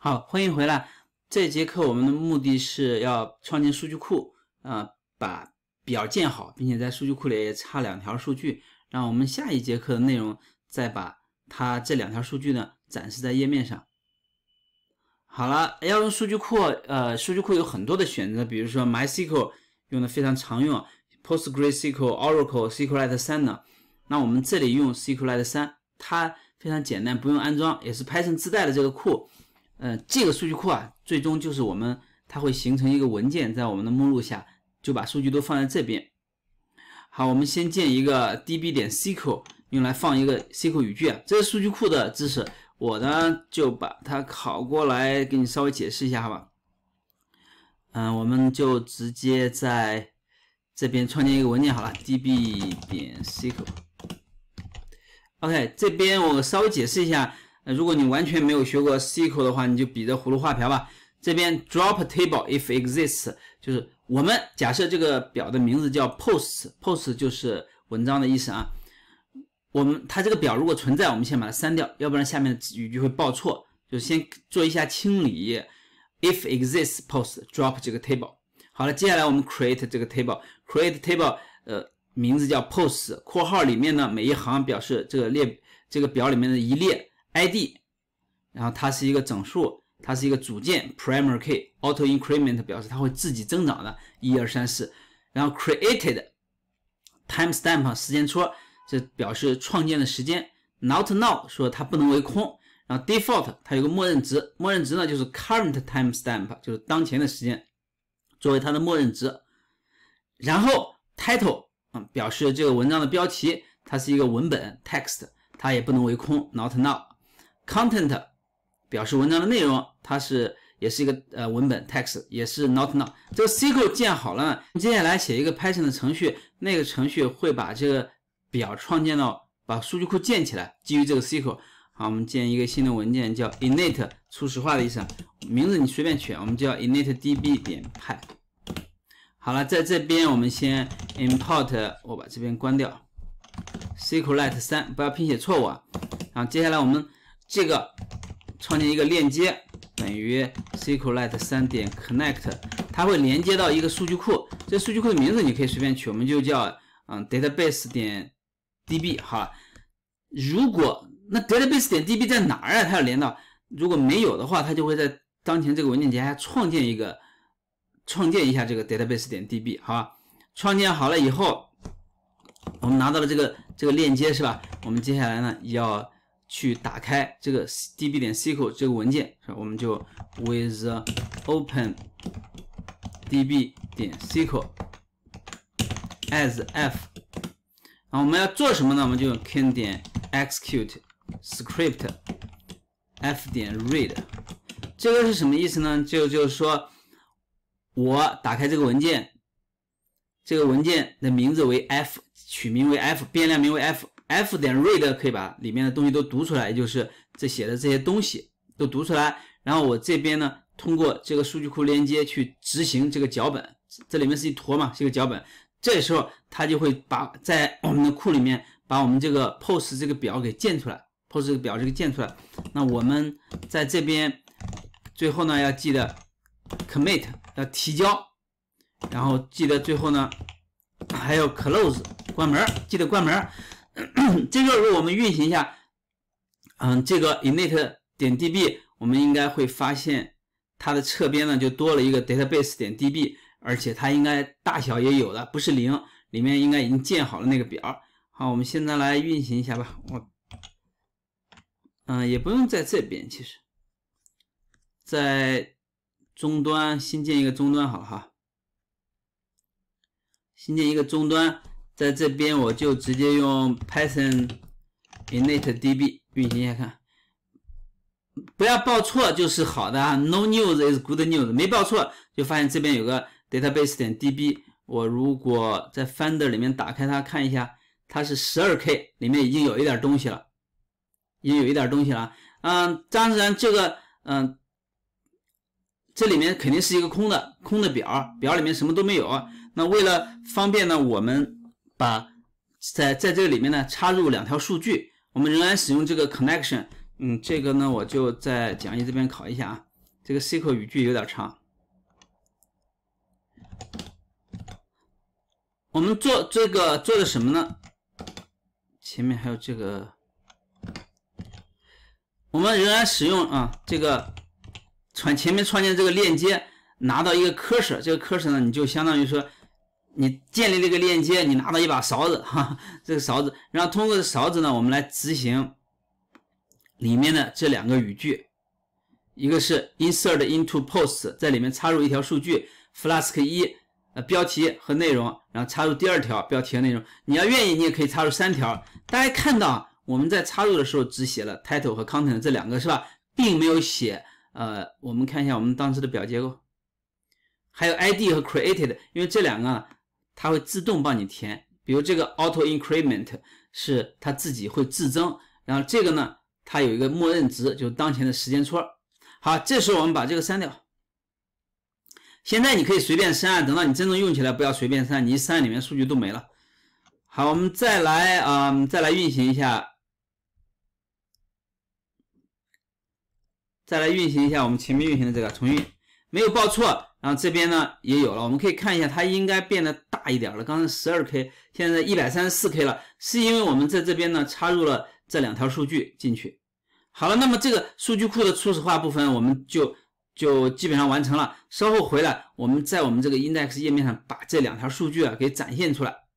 好，欢迎回来。这节课我们的目的是要创建数据库啊，把表建好，并且在数据库里也插两条数据，让我们下一节课的内容再把它这两条数据呢展示在页面上。好了，要用数据库，呃，数据库有很多的选择，比如说 MySQL 用的非常常用，PostgreSQL、Oracle、SQLite 三呢，那我们这里用 SQLite 三，它非常简单，不用安装，也是 Python 自带的这个库。嗯，这个数据库啊，最终就是我们，它会形成一个文件，在我们的目录下，就把数据都放在这边。好，我们先建一个 db 点 sql，用来放一个 sql 语句啊。这个数据库的知识，我呢就把它拷过来，给你稍微解释一下，好吧？嗯，我们就直接在这边创建一个文件好了，db 点 sql。OK，这边我稍微解释一下。如果你完全没有学过 SQL 的话，你就比着葫芦画瓢吧。这边 drop table if exists 就是我们假设这个表的名字叫 post，post 就是文章的意思啊。我们它这个表如果存在，我们先把它删掉，要不然下面的语句会报错。就是先做一下清理，if exists post drop 这个 table。好了，接下来我们 create 这个 table，create table，呃，名字叫 post，括号里面呢每一行表示这个列，这个表里面的一列。id，然后它是一个整数，它是一个组件，primary key，auto increment 表示它会自己增长的，一二三四，然后 created timestamp 时间戳，这表示创建的时间，not n o w 说它不能为空，然后 default 它有个默认值，默认值呢就是 current timestamp 就是当前的时间作为它的默认值，然后 title 嗯表示这个文章的标题，它是一个文本 text，它也不能为空，not n o w content 表示文章的内容，它是也是一个呃文本 text，也是 not n o w 这个 SQL 建好了，接下来写一个 Python 的程序，那个程序会把这个表创建到，把数据库建起来，基于这个 SQL。好，我们建一个新的文件叫 init，初始化的意思，名字你随便取，我们叫 init_db 点 py。好了，在这边我们先 import，我把这边关掉。SQLite 三，不要拼写错误啊。后接下来我们这个创建一个链接等于 SQLite 三点 connect，它会连接到一个数据库。这数据库的名字你可以随便取，我们就叫嗯 database 点 db 哈。如果那 database 点 db 在哪儿啊？它要连到如果没有的话，它就会在当前这个文件夹下创建一个，创建一下这个 database 点 db 哈。创建好了以后，我们拿到了这个这个链接是吧？我们接下来呢要。去打开这个 db 点 sql 这个文件是吧？我们就 with open db 点 sql as f，然后我们要做什么呢？我们就用 k 点 execute script f 点 read，这个是什么意思呢？就就是说我打开这个文件，这个文件的名字为 f，取名为 f，变量名为 f。f 点 read 可以把里面的东西都读出来，也就是这写的这些东西都读出来。然后我这边呢，通过这个数据库连接去执行这个脚本，这里面是一坨嘛，是一个脚本。这时候它就会把在我们的库里面把我们这个 pos 这个表给建出来，pos 这个表这个建出来。那我们在这边最后呢，要记得 commit 要提交，然后记得最后呢还要 close 关门，记得关门。这个时候我们运行一下，嗯，这个 init 点 db，我们应该会发现它的侧边呢就多了一个 database 点 db，而且它应该大小也有了，不是零，里面应该已经建好了那个表。好，我们现在来运行一下吧。我，嗯，也不用在这边，其实，在终端新建一个终端好哈，新建一个终端。在这边我就直接用 Python initdb 运行一下看，不要报错就是好的啊。No news is good news，没报错就发现这边有个 database 点 db。我如果在 Finder 里面打开它看一下，它是 12K，里面已经有一点东西了，已经有一点东西了。嗯，当然这个嗯，这里面肯定是一个空的空的表，表里面什么都没有。那为了方便呢，我们。把在在这个里面呢插入两条数据，我们仍然使用这个 connection，嗯，这个呢我就在讲义这边考一下啊，这个 SQL 语句有点长。我们做这个做的什么呢？前面还有这个，我们仍然使用啊这个传前面创建这个链接，拿到一个科室，这个科室呢你就相当于说。你建立这个链接，你拿到一把勺子，哈，这个勺子，然后通过这勺子呢，我们来执行里面的这两个语句，一个是 insert into p o s t 在里面插入一条数据，Flask 一，呃，标题和内容，然后插入第二条标题和内容。你要愿意，你也可以插入三条。大家看到我们在插入的时候只写了 title 和 content 这两个是吧，并没有写，呃，我们看一下我们当时的表结构，还有 id 和 created，因为这两个。它会自动帮你填，比如这个 auto increment 是它自己会自增，然后这个呢，它有一个默认值，就是当前的时间戳。好，这时候我们把这个删掉。现在你可以随便删啊，等到你真正用起来，不要随便删，你一删里面数据都没了。好，我们再来啊，再来运行一下，再来运行一下我们前面运行的这个重运，没有报错。然后这边呢也有了，我们可以看一下，它应该变得大一点了。刚才十二 K，现在一百三十四 K 了，是因为我们在这边呢插入了这两条数据进去。好了，那么这个数据库的初始化部分我们就就基本上完成了。稍后回来，我们在我们这个 Index 页面上把这两条数据啊给展现出来。